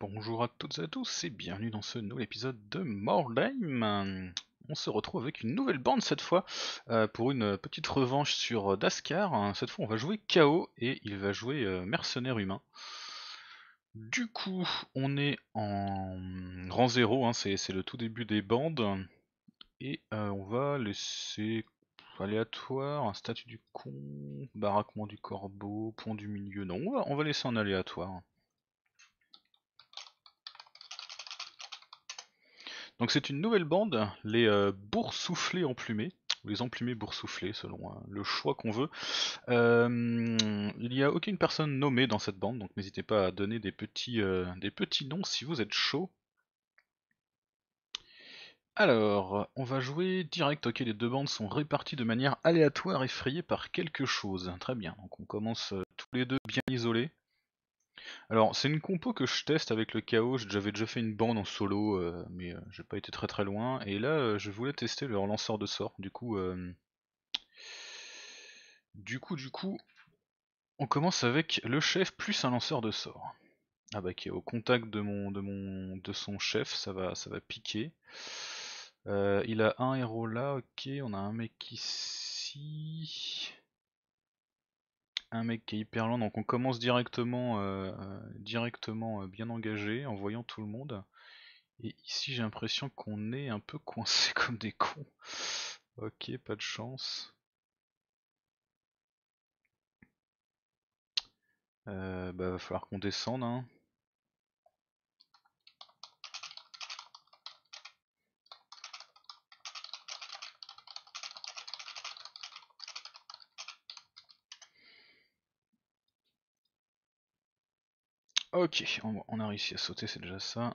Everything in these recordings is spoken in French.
Bonjour à toutes et à tous et bienvenue dans ce nouvel épisode de Mordheim. On se retrouve avec une nouvelle bande cette fois euh, pour une petite revanche sur Daskar. Euh, cette fois on va jouer KO et il va jouer euh, mercenaire humain. Du coup on est en rang zéro, hein, c'est le tout début des bandes. Et on va laisser aléatoire, un statut du con, baraquement du corbeau, pont du milieu. Non, on va, on va laisser en aléatoire. Donc c'est une nouvelle bande, les euh, boursouflés emplumés, ou les emplumés boursouflés selon euh, le choix qu'on veut. Euh, il n'y a aucune personne nommée dans cette bande, donc n'hésitez pas à donner des petits, des petits noms si vous êtes chaud. Alors, on va jouer direct, ok les deux bandes sont réparties de manière aléatoire et par quelque chose. Très bien, donc on commence tous les deux bien isolés. Alors, c'est une compo que je teste avec le chaos, j'avais déjà fait une bande en solo, euh, mais euh, j'ai pas été très très loin, et là euh, je voulais tester leur lanceur de sort, du coup... Du coup, du coup, on commence avec le chef plus un lanceur de sort Ah bah qui est au contact de mon de mon de son chef, ça va ça va piquer. il a un héros là, ok, on a un mec ici un mec qui est hyper lent, donc on commence directement, euh, euh, directement euh, bien engagé en voyant tout le monde. Et ici j'ai l'impression qu'on est un peu coincé comme des cons. Ok, pas de chance. Euh, bah va falloir qu'on descende hein. Ok, on, a réussi à sauter, c'est déjà ça.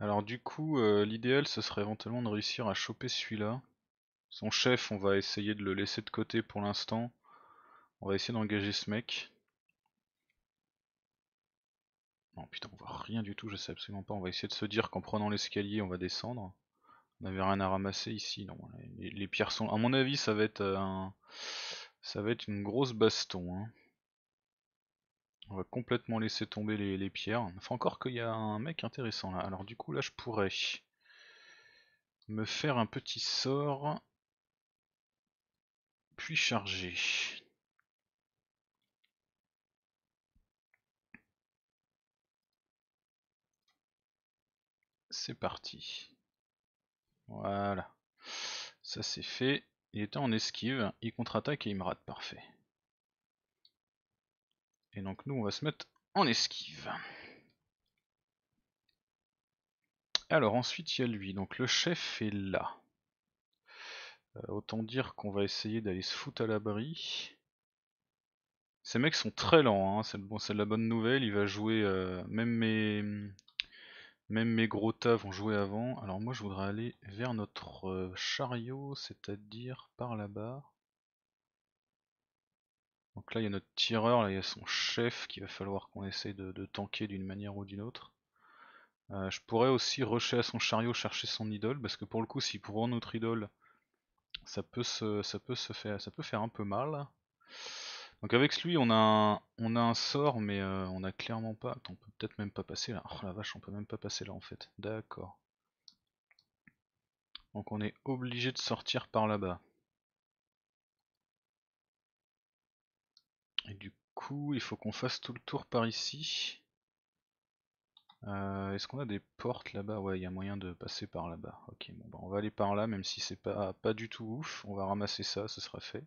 Alors du coup, euh, l'idéal, ce serait éventuellement de réussir à choper celui-là. Son chef, on va essayer de le laisser de côté pour l'instant. On va essayer d'engager ce mec. Non putain, on voit rien du tout, je sais absolument pas. On va essayer de se dire qu'en prenant l'escalier, on va descendre. On n'avait rien à ramasser ici. Non, les, pierres sont... À mon avis, ça va être euh, un... Ça va être une grosse baston. Hein. On va complètement laisser tomber les, pierres. Enfin encore qu'il y a un mec intéressant là. Alors du coup là je pourrais me faire un petit sort. Puis charger. C'est parti. Voilà. Ça c'est fait. Il était en esquive, il contre-attaque et il me rate. Parfait. Et donc nous on va se mettre en esquive. Alors ensuite il y a lui, donc le chef est là. Euh, autant dire qu'on va essayer d'aller se foutre à l'abri. Ces mecs sont très lents, hein. c'est bon, la bonne nouvelle, il va jouer, euh, même, mes, même mes gros tas vont jouer avant. Alors moi je voudrais aller vers notre euh, chariot, c'est-à-dire par là-bas. Donc là, il y a notre tireur, là, il y a son chef qu'il va falloir qu'on essaye de, tanker d'une manière ou d'une autre. Euh, je pourrais aussi rusher à son chariot chercher son idole, parce que pour le coup, s'il prend notre idole, ça peut, se, faire, un peu mal. Donc avec lui, on a un, on a un sort, mais euh, on a clairement pas... Attends, on peut peut-être même pas passer là. Oh la vache, on peut même pas passer là en fait. D'accord. Donc on est obligé de sortir par là-bas. Et du coup, il faut qu'on fasse tout le tour par ici. Euh, est-ce qu'on a des portes là-bas Ouais, il y a moyen de passer par là-bas. Ok, bon, bah, on va aller par là, même si c'est pas, pas du tout ouf. On va ramasser ça, ce sera fait.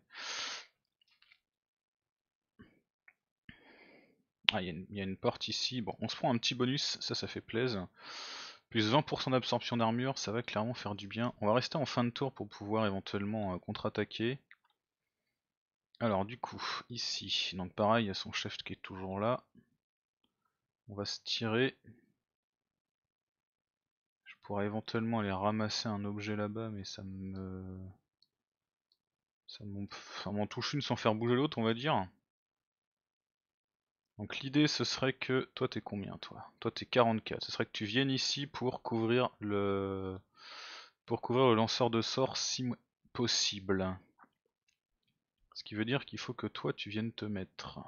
Ah, il y, a une porte ici. Bon, on se prend un petit bonus, ça, ça fait plaisir. Plus 20% d'absorption d'armure, ça va clairement faire du bien. On va rester en fin de tour pour pouvoir éventuellement euh, contre-attaquer. Alors du coup, ici, donc pareil, il y a son chef qui est toujours là. On va se tirer. Je pourrais éventuellement aller ramasser un objet là-bas, mais ça me... Ça m'en touche une sans faire bouger l'autre, on va dire. Donc l'idée, ce serait que... Toi, t'es combien, toi Toi, t'es 44. Ce serait que tu viennes ici pour couvrir le... Pour couvrir le lanceur de sort si possible. Ce qui veut dire qu'il faut que toi tu viennes te mettre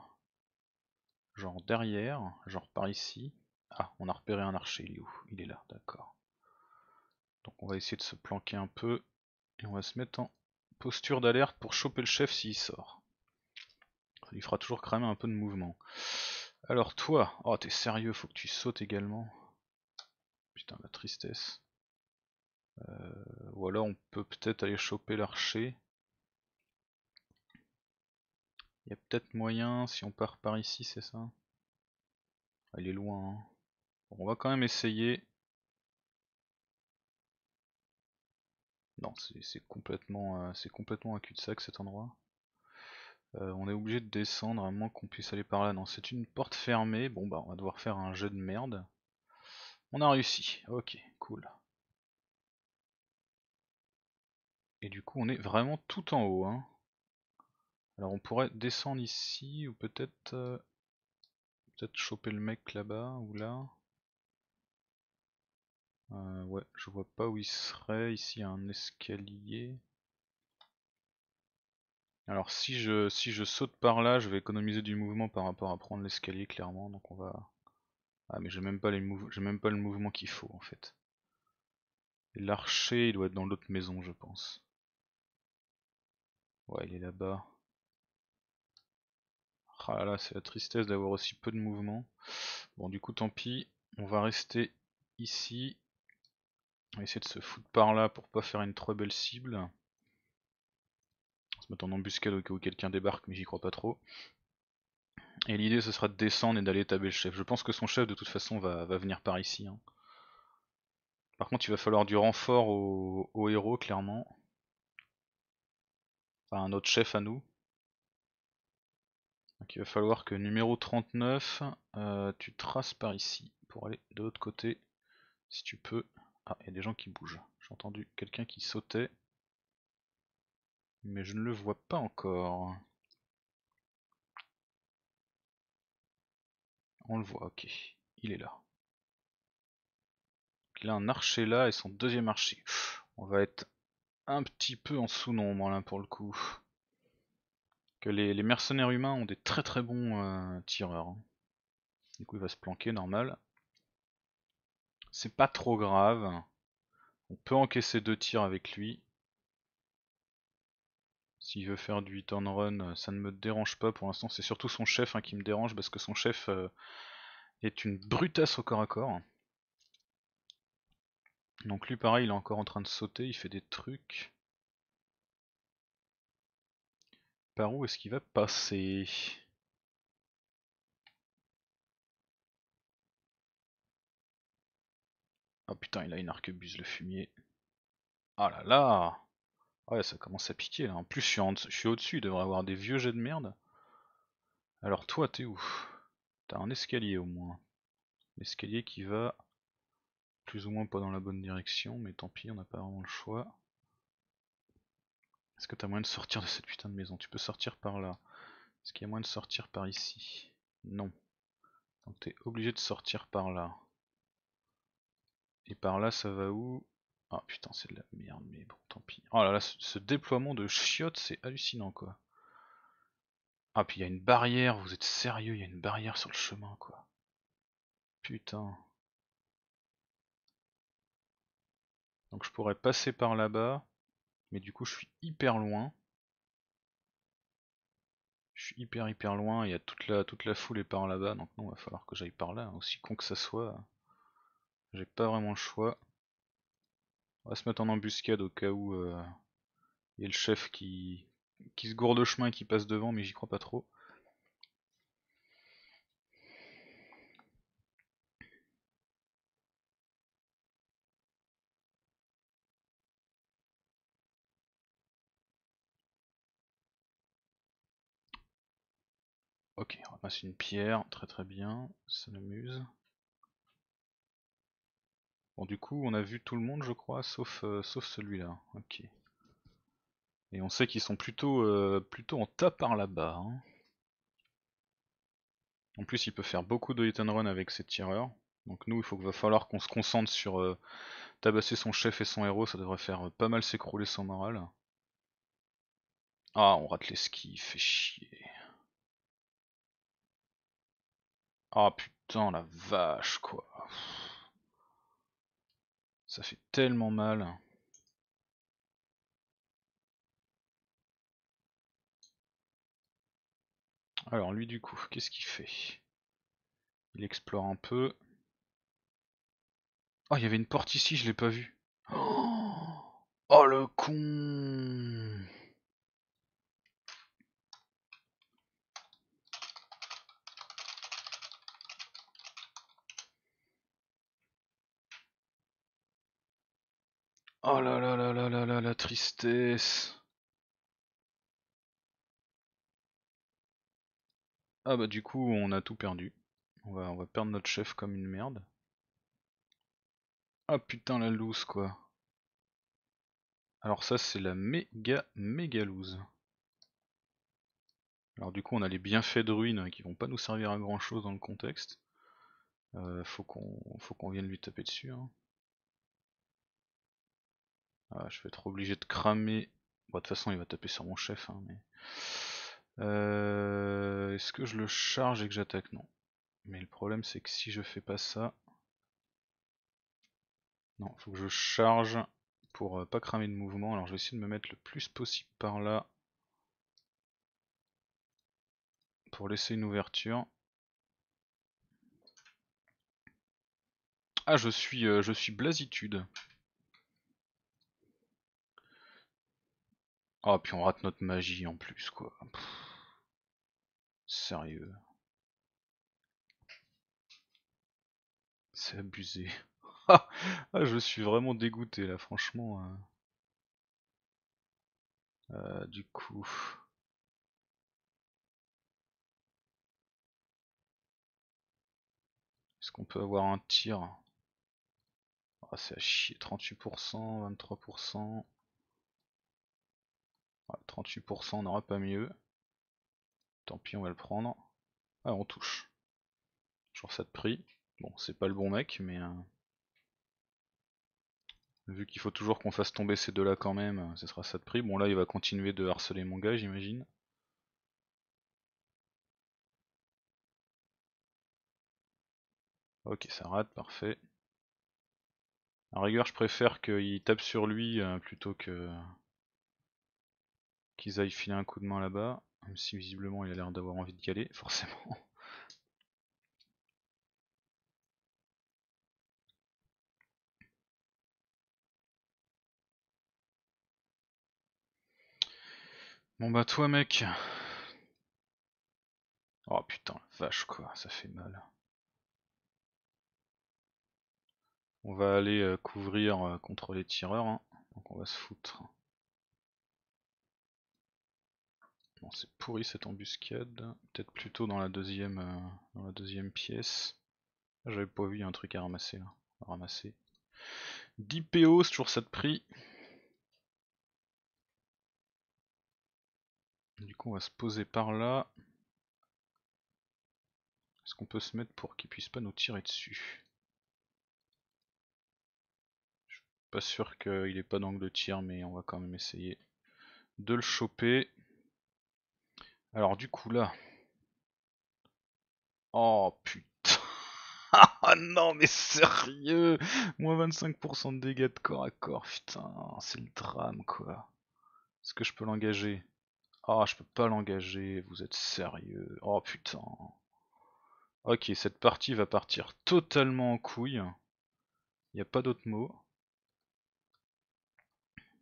genre derrière, genre par ici. Ah, on a repéré un archer, il est où Il est là, d'accord. Donc on va essayer de se planquer un peu et on va se mettre en posture d'alerte pour choper le chef s'il sort. Ça lui fera toujours cramer un peu de mouvement. Alors toi, oh t'es sérieux, faut que tu sautes également. Putain la tristesse. Euh, ou alors on peut peut-être aller choper l'archer. Il y a peut-être moyen si on part par ici, c'est ça Elle est loin. Hein. Bon, on va quand même essayer. Non, c'est complètement, euh, c'est complètement un cul-de-sac cet endroit. Euh, on est obligé de descendre à moins qu'on puisse aller par là. Non, c'est une porte fermée. Bon bah on va devoir faire un jeu de merde. On a réussi. Ok, cool. Et du coup on est vraiment tout en haut. Hein. Alors on pourrait descendre ici ou peut-être euh, peut-être choper le mec là-bas ou là. Euh, ouais, je vois pas où il serait. Ici, il y a un escalier. Alors si je si je saute par là, je vais économiser du mouvement par rapport à prendre l'escalier clairement. Donc on va. Ah mais j'ai même pas j'ai même pas le mouvement qu'il faut en fait. L'archer, il doit être dans l'autre maison, je pense. Ouais, il est là-bas. Ah là, c'est la tristesse d'avoir aussi peu de mouvement. Bon, du coup, tant pis. On va rester ici. On va essayer de se foutre par là pour pas faire une trop belle cible. On se met en embuscade au cas où quelqu'un débarque, mais j'y crois pas trop. Et l'idée, ce sera de descendre et d'aller taber le chef. Je pense que son chef, de toute façon, va, venir par ici. Hein. Par contre, il va falloir du renfort au, au héros, clairement. Enfin, un autre chef à nous il va falloir que numéro 39, euh, tu traces par ici pour aller de l'autre côté, si tu peux. Ah, il y a des gens qui bougent. J'ai entendu quelqu'un qui sautait, mais je ne le vois pas encore. On le voit, ok. Il est là. il a un archer là et son deuxième archer. on va être un petit peu en sous-nombre là hein, pour le coup que les, mercenaires humains ont des très très bons euh, tireurs. Hein. Du coup, il va se planquer, normal. C'est pas trop grave. On peut encaisser deux tirs avec lui. S'il veut faire du hit and run, euh, ça ne me dérange pas pour l'instant. C'est surtout son chef hein, qui me dérange parce que son chef euh, est une brutasse au corps à corps. Donc lui pareil, il est encore en train de sauter, il fait des trucs. Par où est-ce qu'il va passer Oh putain, il a une arquebuse le fumier. Ah là là Ouais, ça commence à piquer là. En plus, je suis, je suis au-dessus, il devrait avoir des vieux jets de merde. Alors toi, t'es où T'as un escalier au moins. L'escalier qui va plus ou moins pas dans la bonne direction, mais tant pis, on n'a pas vraiment le choix. Est-ce que t'as moyen de sortir de cette putain de maison Tu peux sortir par là. Est-ce qu'il y a moyen de sortir par ici Non. Donc t'es obligé de sortir par là. Et par là, ça va où Ah putain, c'est de la merde, mais bon, tant pis. Oh là là, ce, déploiement de chiottes, c'est hallucinant, quoi. Ah, puis il y a une barrière, vous êtes sérieux, il y a une barrière sur le chemin, quoi. Putain. Donc je pourrais passer par là-bas. Mais du coup, je suis hyper loin. Je suis hyper hyper loin, il y a toute la, toute la foule est par là-bas, donc non, il va falloir que j'aille par là, aussi con que ça soit. J'ai pas vraiment le choix. On va se mettre en embuscade au cas où euh, il y a le chef qui, qui se gourde chemin et qui passe devant, mais j'y crois pas trop. Ok, on passe une pierre, très très bien, ça amuse. Bon du coup on a vu tout le monde je crois, sauf, euh, sauf celui-là, ok. Et on sait qu'ils sont plutôt, euh, plutôt en tas par là-bas. Hein. En plus il peut faire beaucoup de hit and run avec ses tireurs. Donc nous il faut qu'il va falloir qu'on se concentre sur euh, tabasser son chef et son héros, ça devrait faire pas mal s'écrouler son moral. Ah on rate les skis, fait chier. Ah putain la vache quoi. Ça fait tellement mal. Alors lui du coup, qu'est-ce qu'il fait Il explore un peu. Oh, il y avait une porte ici, je l'ai pas vue. oh le con Oh là là là là là la tristesse. Ah bah du coup on a tout perdu. On va, on va perdre notre chef comme une merde. Ah putain la loose quoi. Alors ça c'est la méga méga loose. Alors du coup on a les bienfaits de ruines hein, qui vont pas nous servir à grand chose dans le contexte. Euh, faut qu'on faut qu'on vienne lui taper dessus. Hein. Ah, je vais être obligé de cramer. de toute façon, il va taper sur mon chef. Hein, euh, est-ce que je le charge et que j'attaque Non. Mais le problème, c'est que si je fais pas ça. Non, il faut que je charge pour euh, pas cramer de mouvement. Alors, je vais essayer de me mettre le plus possible par là. Pour laisser une ouverture. Ah, je suis, euh, je suis blasitude. Ah, puis on rate notre magie en plus, quoi. sérieux. C'est abusé. Ah, je suis vraiment dégoûté, là, franchement. Hein. Euh, du coup... Est-ce qu'on peut avoir un tir Ah C'est à chier, 38%, 23%... 38%, on n'aura pas mieux. Tant pis, on va le prendre. Ah, on touche. toujours ça de prix. Bon, c'est pas le bon mec, mais... Euh, vu qu'il faut toujours qu'on fasse tomber ces deux-là quand même, euh, ce sera ça de prix. Bon, là, il va continuer de harceler mon gars, j'imagine. Ok, ça rate, parfait. En rigueur, je préfère qu'il tape sur lui euh, plutôt que qu'ils aillent filer un coup de main là-bas, même si visiblement il a l'air d'avoir envie de aller, forcément. Bon bah toi mec Oh putain vache quoi, ça fait mal. On va aller euh, couvrir euh, contre les tireurs, hein. donc on va se foutre. c'est pourri cette embuscade. Peut-être plutôt dans la deuxième, euh, dans la deuxième pièce. Ah, j'avais pas vu y a un truc à ramasser là. ramasser. 10 PO, c'est toujours ça de prix. Du coup, on va se poser par là. Est-ce qu'on peut se mettre pour qu'ils puisse pas nous tirer dessus Je suis pas sûr qu'il ait pas d'angle de tir, mais on va quand même essayer de le choper. Alors du coup là. Oh putain. Ah non mais sérieux Moins 25% de dégâts de corps à corps, putain, c'est le drame quoi. Est-ce que je peux l'engager Ah je peux pas l'engager, vous êtes sérieux. Oh putain. Ok, cette partie va partir totalement en couille. Il n'y a pas d'autre mot.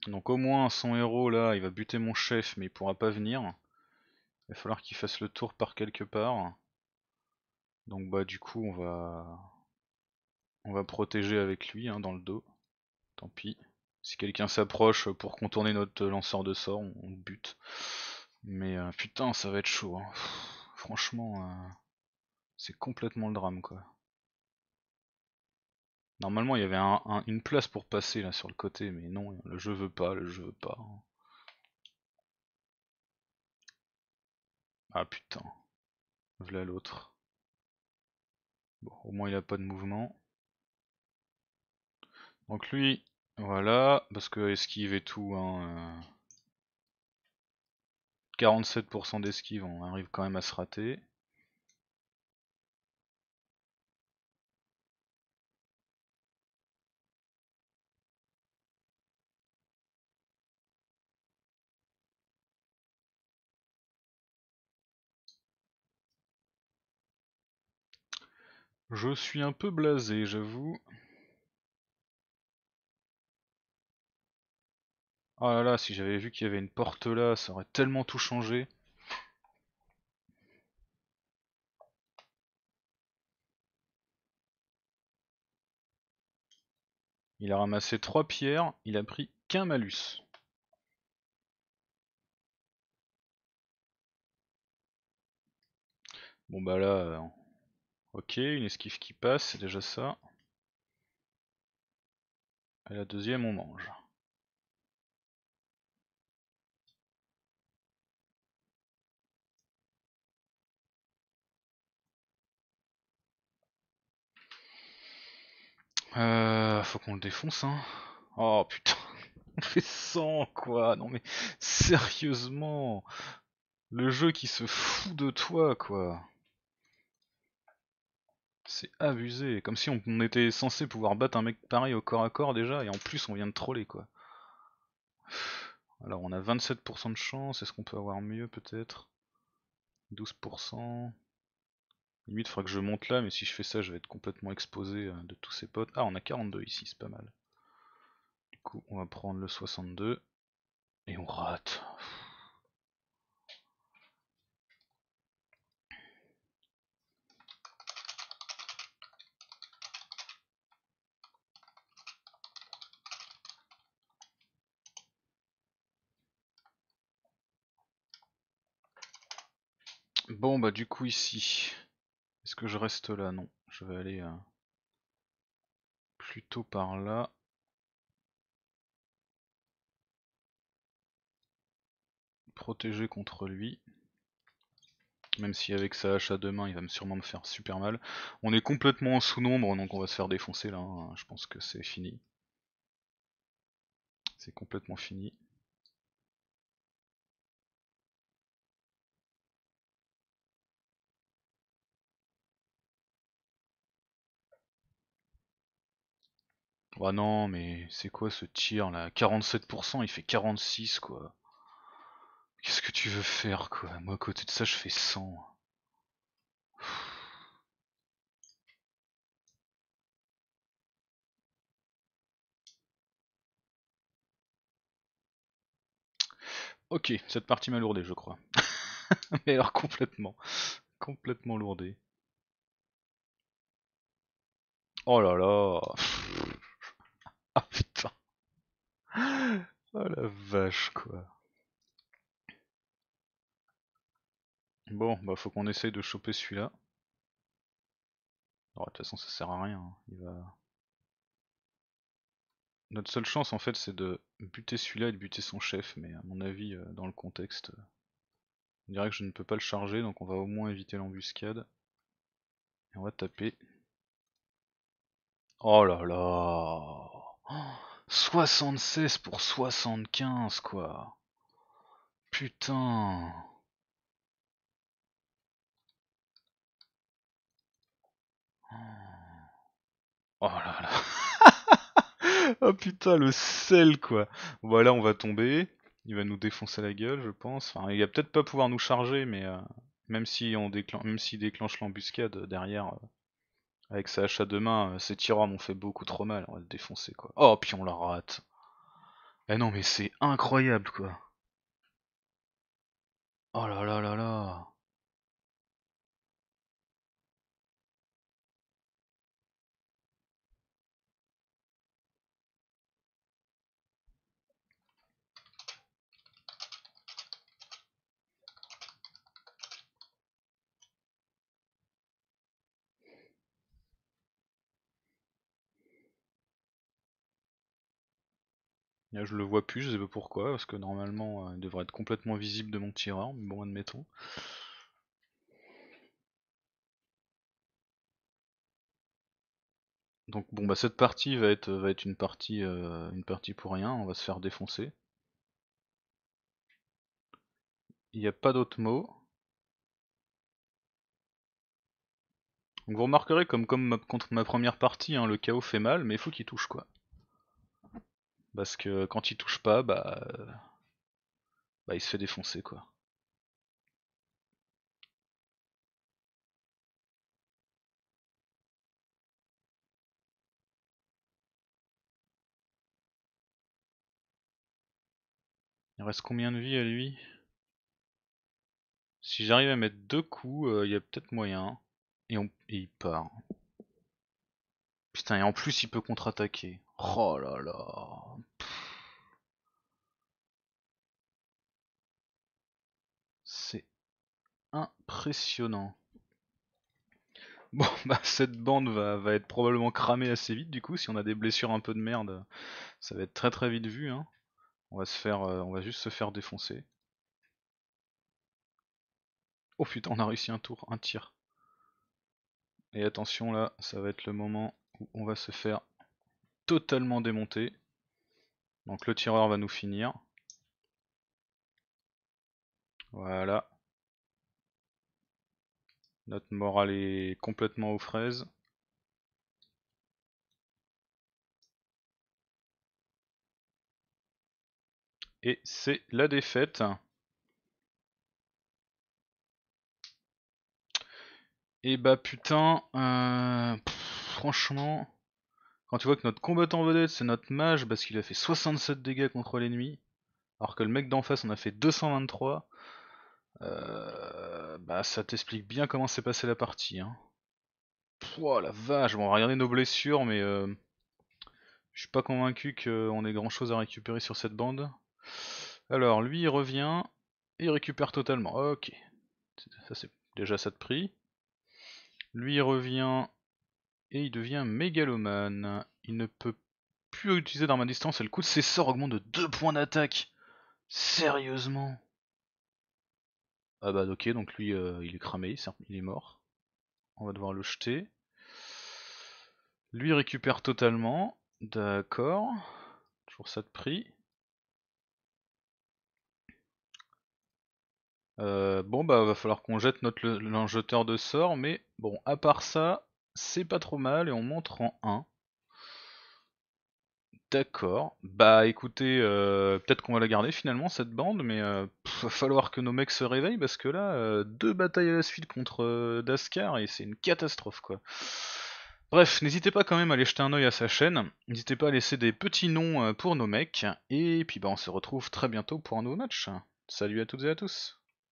Donc au moins son héros là, il va buter mon chef mais il pourra pas venir. Il va falloir qu'il fasse le tour par quelque part. Donc bah du coup on va on va protéger avec lui hein, dans le dos. Tant pis. Si quelqu'un s'approche pour contourner notre lanceur de sort, on, le bute. Mais euh, putain ça va être chaud. Hein. franchement euh, c'est complètement le drame quoi. Normalement il y avait une place pour passer là sur le côté mais non le jeu veut pas, le jeu veut pas. Hein. Ah putain. voilà l'autre. Bon, au moins il a pas de mouvement. Donc lui, voilà, parce que esquive et tout, 47% hein, euh, d'esquive, on arrive quand même à se rater. Je suis un peu blasé, j'avoue. Oh là là, si j'avais vu qu'il y avait une porte là, ça aurait tellement tout changé. Il a ramassé 3 pierres, il a pris qu'un malus. Bon bah là, euh, Ok, une esquive qui passe, c'est déjà ça. Et la deuxième, on mange. Euh, faut qu'on le défonce, hein. Oh putain, on fait 100 quoi. Non mais sérieusement, le jeu qui se fout de toi quoi. C'est abusé, comme si on, était censé pouvoir battre un mec pareil au corps à corps déjà, et en plus on vient de troller quoi. Alors on a 27% de chance, est-ce qu'on peut avoir mieux peut-être 12%. Limite, il faudra que je monte là, mais si je fais ça, je vais être complètement exposé euh, de tous ces potes. Ah, on a 42 ici, c'est pas mal. Du coup, on va prendre le 62. Et on rate. Bon bah du coup ici, est-ce que je reste là Non, je vais aller euh, plutôt par là. Protéger contre lui. Même si avec sa hache à deux mains, il va sûrement me faire super mal. On est complètement en sous-nombre, donc on va se faire défoncer là. Hein. Je pense que c'est fini. C'est complètement fini. Oh non, mais c'est quoi ce tir là 47%, il fait 46 quoi. Qu'est-ce que tu veux faire quoi Moi à côté de ça, je fais 100. Ok, cette partie m'a lourdé, je crois. Mais alors complètement. Complètement lourdé. Oh là là ah putain. Oh la vache quoi. Bon, bah faut qu'on essaye de choper celui-là. Oh, de toute façon ça sert à rien, hein. il va... Notre seule chance en fait c'est de buter celui-là et de buter son chef, mais à mon avis euh, dans le contexte... Euh, on dirait que je ne peux pas le charger, donc on va au moins éviter l'embuscade. Et on va taper. Oh là là 76 pour 75, quoi. Putain. Oh là là. oh putain, le sel, quoi. Voilà, bah on va tomber. Il va nous défoncer la gueule, je pense. Enfin, il va peut-être pas pouvoir nous charger, mais euh, même si on s'il déclenche l'embuscade euh, derrière, euh, avec ses hache à deux mains, euh, ces tiroirs m'ont fait beaucoup trop mal, on va le défoncer quoi. Oh, puis on la rate. Eh non, mais c'est incroyable quoi. Oh là là là là. Là, euh, je le vois plus, je sais pas pourquoi, parce que normalement, euh, il devrait être complètement visible de mon tireur, mais bon, admettons. Donc bon bah cette partie va être va être une partie euh, une partie pour rien, on va se faire défoncer. Il n'y a pas d'autre mot. Donc vous remarquerez comme comme contre ma première partie, hein, le chaos fait mal, mais il faut qu'il touche quoi. Parce que quand il touche pas, bah, bah il se fait défoncer quoi. Il reste combien de vie à lui Si j'arrive à mettre deux coups, euh, il y a peut-être moyen. Et, on... et il part. Putain, et en plus il peut contre-attaquer. Oh là là. C'est impressionnant. Bon, bah cette bande va, être probablement cramée assez vite du coup, si on a des blessures un peu de merde, ça va être très très vite vu. Hein. On, va se faire, euh, on va juste se faire défoncer. Oh putain, on a réussi un tour, un tir. Et attention là, ça va être le moment où on va se faire totalement démonté. Donc le tireur va nous finir. Voilà. Notre morale est complètement aux fraises. Et c'est la défaite. Et eh bah putain, euh, franchement... Quand tu vois que notre combattant vedette, c'est notre mage parce qu'il a fait 67 dégâts contre l'ennemi, alors que le mec d'en face en a fait 223, euh, bah ça t'explique bien comment s'est passée la partie. Hein. Pouah, la vache, bon, on va regarder nos blessures, mais euh, je suis pas convaincu qu'on ait grand chose à récupérer sur cette bande. Alors, lui, il revient et il récupère totalement. Ok, ça c'est déjà ça de prix. Lui, il revient et il devient mégalomane. Il ne peut plus utiliser d'armes à distance et le coût de ses sorts augmente de 2 points d'attaque. Sérieusement Ah bah ok, donc lui euh, il est cramé, il est mort. On va devoir le jeter. Lui récupère totalement. D'accord. Toujours ça de prix. Euh, bon bah va falloir qu'on jette notre l'enjeteur de sort, mais bon à part ça, c'est pas trop mal et on montre en 1. D'accord. Bah écoutez, euh, peut-être qu'on va la garder finalement cette bande, mais euh, va falloir que nos mecs se réveillent parce que là, euh, deux batailles à la suite contre euh, Daskar et c'est une catastrophe quoi. Bref, n'hésitez pas quand même à aller jeter un oeil à sa chaîne, n'hésitez pas à laisser des petits noms pour nos mecs, et puis bah on se retrouve très bientôt pour un nouveau match. Salut à toutes et à tous